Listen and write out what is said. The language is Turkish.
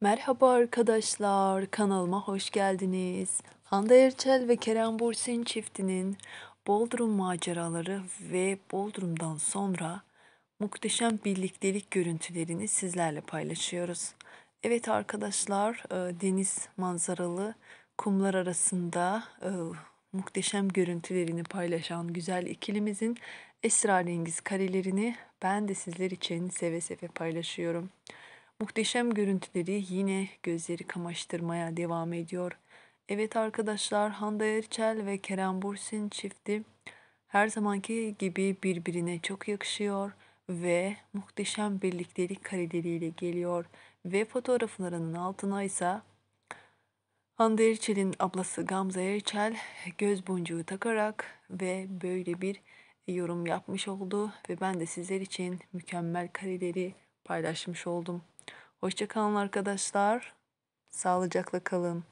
Merhaba arkadaşlar, kanalıma hoş geldiniz. Hande Erçel ve Kerem Bursin çiftinin Bodrum maceraları ve Bodrum'dan sonra muhteşem birliktelik görüntülerini sizlerle paylaşıyoruz. Evet arkadaşlar, e, deniz manzaralı kumlar arasında e, muhteşem görüntülerini paylaşan güzel ikilimizin esrarengiz karelerini ben de sizler için seve seve paylaşıyorum. Muhteşem görüntüleri yine gözleri kamaştırmaya devam ediyor. Evet arkadaşlar Hande Erçel ve Kerem Bursin çifti her zamanki gibi birbirine çok yakışıyor ve muhteşem birliktelik kareleriyle geliyor ve fotoğraflarının altına ise Hande Erçel'in ablası Gamze Erçel göz boncuğu takarak ve böyle bir yorum yapmış oldu ve ben de sizler için mükemmel kareleri paylaşmış oldum. Hoşçakalın arkadaşlar. Sağlıcakla kalın.